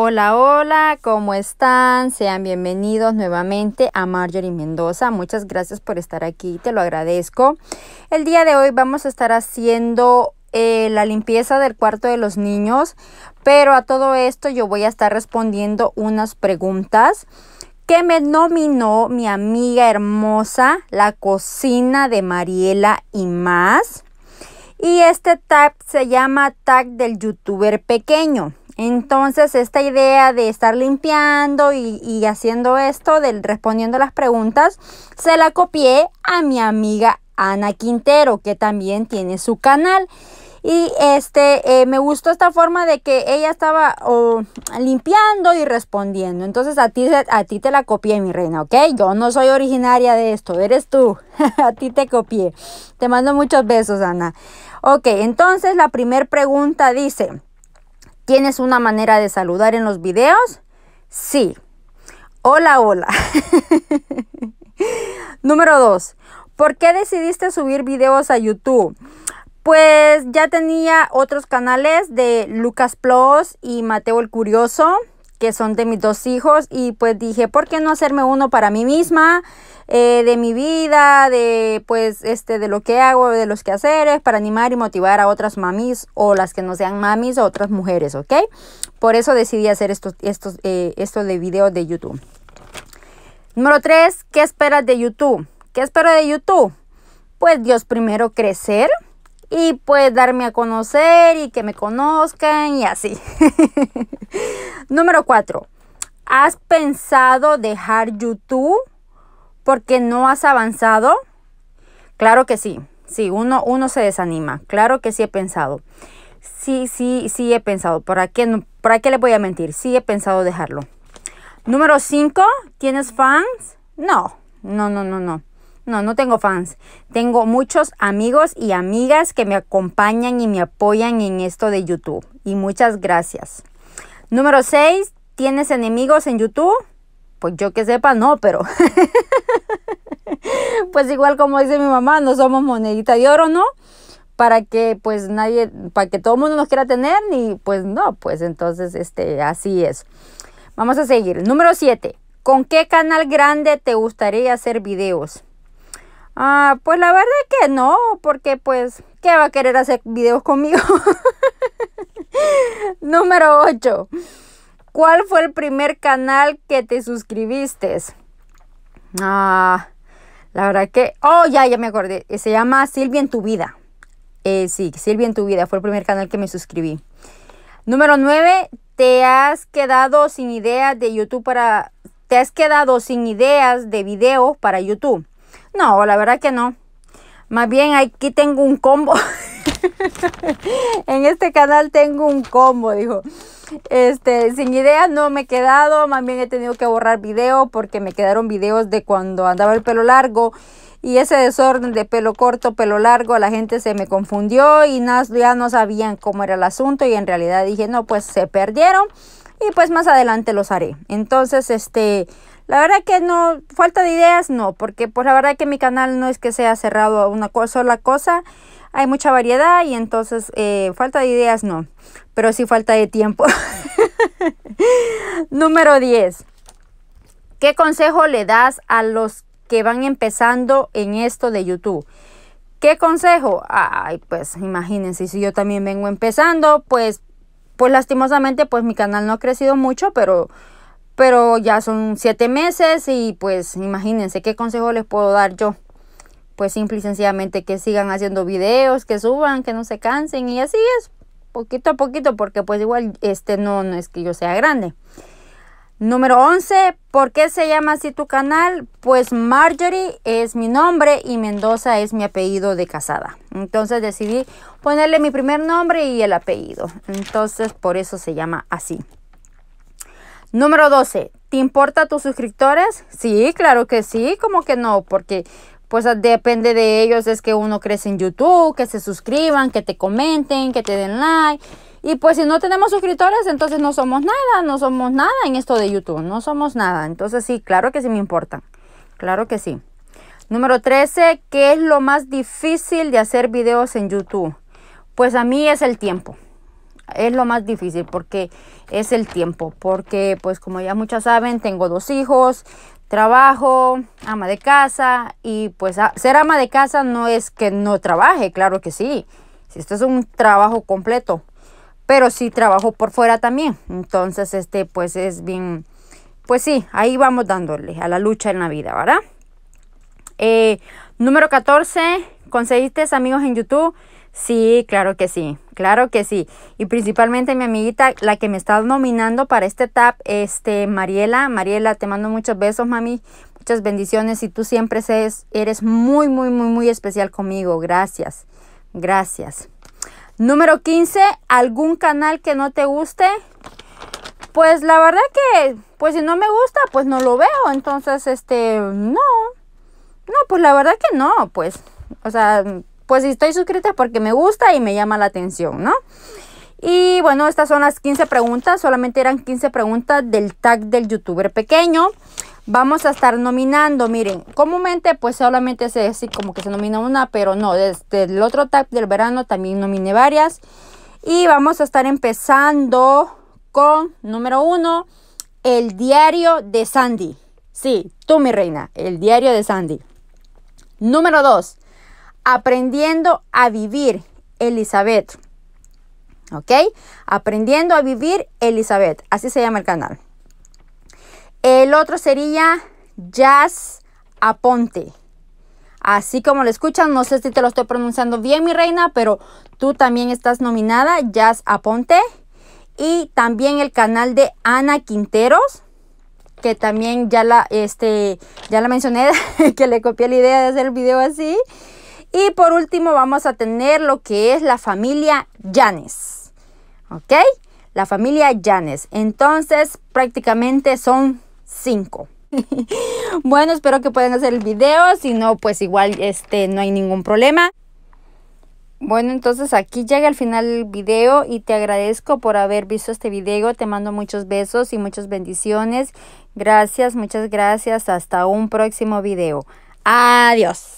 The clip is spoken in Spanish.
Hola, hola, ¿cómo están? Sean bienvenidos nuevamente a Marjorie Mendoza. Muchas gracias por estar aquí, te lo agradezco. El día de hoy vamos a estar haciendo eh, la limpieza del cuarto de los niños, pero a todo esto yo voy a estar respondiendo unas preguntas que me nominó mi amiga hermosa, la cocina de Mariela y más. Y este tag se llama tag del youtuber pequeño. Entonces, esta idea de estar limpiando y, haciendo esto, de, respondiendo las preguntas, se la copié a mi amiga Ana Quintero, que también tiene su canal. Y este, eh, me gustó esta forma de que ella estaba limpiando y respondiendo. Entonces a ti, a ti te la copié, mi reina, ¿ok? Yo no soy originaria de esto, eres tú. a ti te copié. Te mando muchos besos, Ana. Ok, entonces la primera pregunta dice, ¿Tienes una manera de saludar en los videos? Sí. Hola, hola. Número 2. ¿Por qué decidiste subir videos a YouTube? Pues ya tenía otros canales de Lucas Plus y Mateo el Curioso que son de mis dos hijos y pues dije, ¿por qué no hacerme uno para mí misma? Eh, de mi vida, de pues este, de lo que hago, de los quehaceres, para animar y motivar a otras mamis o las que no sean mamis o otras mujeres, ¿ok? Por eso decidí hacer estos, estos, eh, estos de videos de YouTube. Número 3, ¿qué esperas de YouTube? ¿Qué espero de YouTube? Pues Dios primero crecer, y pues darme a conocer y que me conozcan y así. Número 4. ¿Has pensado dejar YouTube porque no has avanzado? Claro que sí. Sí, uno, uno se desanima. Claro que sí he pensado. Sí, sí, sí he pensado. ¿Para qué, ¿Para qué les voy a mentir? Sí he pensado dejarlo. Número 5. ¿Tienes fans? No, no, no, no, no. No, no tengo fans. Tengo muchos amigos y amigas que me acompañan y me apoyan en esto de YouTube. Y muchas gracias. Número 6. ¿Tienes enemigos en YouTube? Pues yo que sepa, no, pero... pues igual como dice mi mamá, no somos monedita de oro, ¿no? Para que pues nadie, para que todo el mundo nos quiera tener, ni pues no, pues entonces este, así es. Vamos a seguir. Número 7. ¿Con qué canal grande te gustaría hacer videos? Ah, pues la verdad que no, porque pues, ¿qué va a querer hacer videos conmigo? Número 8. ¿Cuál fue el primer canal que te suscribiste? Ah, la verdad que, oh, ya, ya me acordé. Se llama Silvia en tu vida. Eh, sí, Silvia en tu vida fue el primer canal que me suscribí. Número 9. ¿Te has quedado sin ideas de YouTube para... ¿Te has quedado sin ideas de videos para YouTube? No, la verdad que no. Más bien aquí tengo un combo. en este canal tengo un combo, dijo. Este, sin idea no me he quedado, más bien he tenido que borrar video porque me quedaron videos de cuando andaba el pelo largo y ese desorden de pelo corto, pelo largo, la gente se me confundió y ya no sabían cómo era el asunto y en realidad dije, no, pues se perdieron y pues más adelante los haré. Entonces, este, la verdad que no, falta de ideas no, porque pues la verdad que mi canal no es que sea cerrado a una sola cosa, hay mucha variedad y entonces eh, falta de ideas no, pero sí falta de tiempo. Número 10. ¿Qué consejo le das a los que van empezando en esto de YouTube? ¿Qué consejo? Ay, pues imagínense, si yo también vengo empezando, pues, pues lastimosamente, pues mi canal no ha crecido mucho, pero pero ya son siete meses y pues imagínense qué consejo les puedo dar yo. Pues simple y sencillamente que sigan haciendo videos, que suban, que no se cansen y así es, poquito a poquito, porque pues igual este no, no es que yo sea grande. Número 11, ¿por qué se llama así tu canal? Pues Marjorie es mi nombre y Mendoza es mi apellido de casada. Entonces decidí ponerle mi primer nombre y el apellido. Entonces por eso se llama así. Número 12. ¿Te importa tus suscriptores? Sí, claro que sí, como que no, porque pues depende de ellos, es que uno crece en YouTube, que se suscriban, que te comenten, que te den like. Y pues si no tenemos suscriptores, entonces no somos nada, no somos nada en esto de YouTube, no somos nada. Entonces sí, claro que sí me importa claro que sí. Número 13, ¿qué es lo más difícil de hacer videos en YouTube? Pues a mí es el tiempo es lo más difícil porque es el tiempo, porque pues como ya muchas saben, tengo dos hijos, trabajo, ama de casa y pues ser ama de casa no es que no trabaje, claro que sí, si esto es un trabajo completo, pero sí trabajo por fuera también, entonces este pues es bien, pues sí, ahí vamos dándole a la lucha en la vida, ¿verdad? Eh, número 14, conseguiste amigos en YouTube Sí, claro que sí, claro que sí. Y principalmente mi amiguita, la que me está nominando para este tap, este, Mariela. Mariela, te mando muchos besos, mami. Muchas bendiciones y tú siempre eres muy, muy, muy, muy especial conmigo. Gracias, gracias. Número 15, ¿algún canal que no te guste? Pues la verdad que, pues si no me gusta, pues no lo veo. Entonces, este, no. No, pues la verdad que no, pues. O sea, pues estoy suscrita porque me gusta y me llama la atención, ¿no? Y bueno, estas son las 15 preguntas, solamente eran 15 preguntas del tag del youtuber pequeño. Vamos a estar nominando, miren, comúnmente pues solamente se dice como que se nomina una, pero no, desde el otro tag del verano también nominé varias. Y vamos a estar empezando con número uno, el diario de Sandy. Sí, tú mi reina, el diario de Sandy. Número dos, Aprendiendo a vivir, Elizabeth. ¿Ok? Aprendiendo a vivir, Elizabeth. Así se llama el canal. El otro sería Jazz Aponte. Así como lo escuchan, no sé si te lo estoy pronunciando bien, mi reina, pero tú también estás nominada, Jazz Aponte. Y también el canal de Ana Quinteros, que también ya la, este, ya la mencioné, que le copié la idea de hacer el video así. Y por último vamos a tener lo que es la familia Yanes. ¿Ok? La familia Yanes. Entonces prácticamente son cinco. bueno, espero que puedan hacer el video. Si no, pues igual este, no hay ningún problema. Bueno, entonces aquí llega el final del video y te agradezco por haber visto este video. Te mando muchos besos y muchas bendiciones. Gracias, muchas gracias. Hasta un próximo video. Adiós.